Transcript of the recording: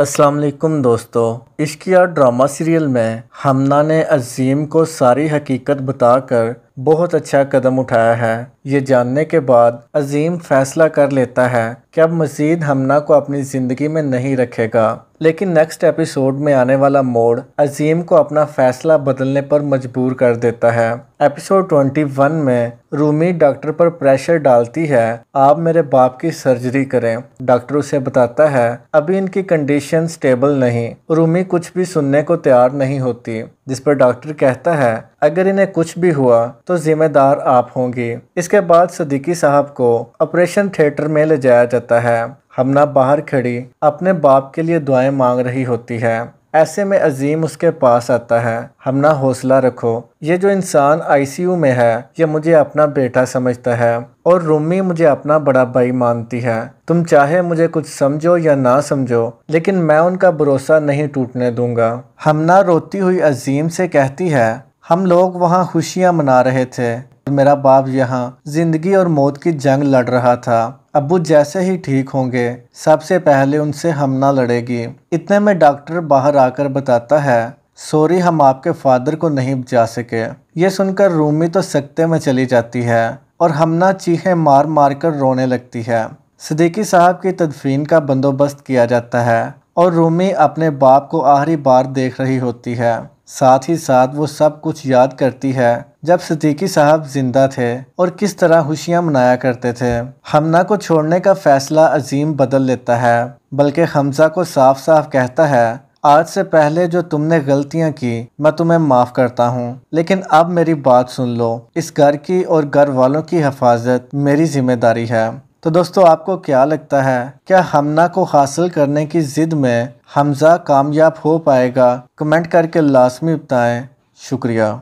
अस्सलाम वालेकुम दोस्तों इश्किया ड्रामा सीरियल में हमना ने अजीम को सारी हकीकत बताकर बहुत अच्छा कदम उठाया है ये जानने के बाद अजीम फैसला कर लेता है कि अब मज़ीद हमना को अपनी ज़िंदगी में नहीं रखेगा लेकिन नेक्स्ट एपिसोड में आने वाला मोड़ अजीम को अपना फैसला बदलने पर मजबूर कर देता है एपिसोड 21 में रूमी डॉक्टर पर प्रेशर डालती है आप मेरे बाप की सर्जरी करें डॉक्टर उसे बताता है अभी इनकी कंडीशन स्टेबल नहीं रूमी कुछ भी सुनने को तैयार नहीं होती जिस पर डॉक्टर कहता है अगर इन्हें कुछ भी हुआ तो जिम्मेदार आप होंगी इसके बाद सदीकी साहब को ऑपरेशन थिएटर में ले जाया जाता है हमना बाहर खड़ी अपने बाप के लिए दुआएं मांग रही होती है ऐसे में अजीम उसके पास आता है हमना हौसला रखो ये जो इंसान आईसीयू में है ये मुझे अपना बेटा समझता है और रूमी मुझे अपना बड़ा भाई मानती है तुम चाहे मुझे कुछ समझो या ना समझो लेकिन मैं उनका भरोसा नहीं टूटने दूंगा हमना रोती हुई अजीम से कहती है हम लोग वहाँ खुशियाँ मना रहे थे मेरा बाप यहाँ ज़िंदगी और मौत की जंग लड़ रहा था अबू जैसे ही ठीक होंगे सबसे पहले उनसे हम ना लड़ेगी इतने में डॉक्टर बाहर आकर बताता है सॉरी हम आपके फादर को नहीं जा सके ये सुनकर रूमी तो सकते में चली जाती है और हमना चीखें मार मार कर रोने लगती है सदीकी साहब की तदफीन का बंदोबस्त किया जाता है और रूमी अपने बाप को आखिरी बार देख रही होती है साथ ही साथ वो सब कुछ याद करती है जब सदीकी साहब जिंदा थे और किस तरह खुशियाँ मनाया करते थे हमना को छोड़ने का फैसला अजीम बदल लेता है बल्कि हमजा को साफ साफ कहता है आज से पहले जो तुमने गलतियां की मैं तुम्हें माफ़ करता हूं, लेकिन अब मेरी बात सुन लो इस घर की और घर वालों की हफाजत मेरी जिम्मेदारी है तो दोस्तों आपको क्या लगता है क्या हमना को हासिल करने की ज़िद में हमज़ा कामयाब हो पाएगा कमेंट करके लाजमी बताएं शुक्रिया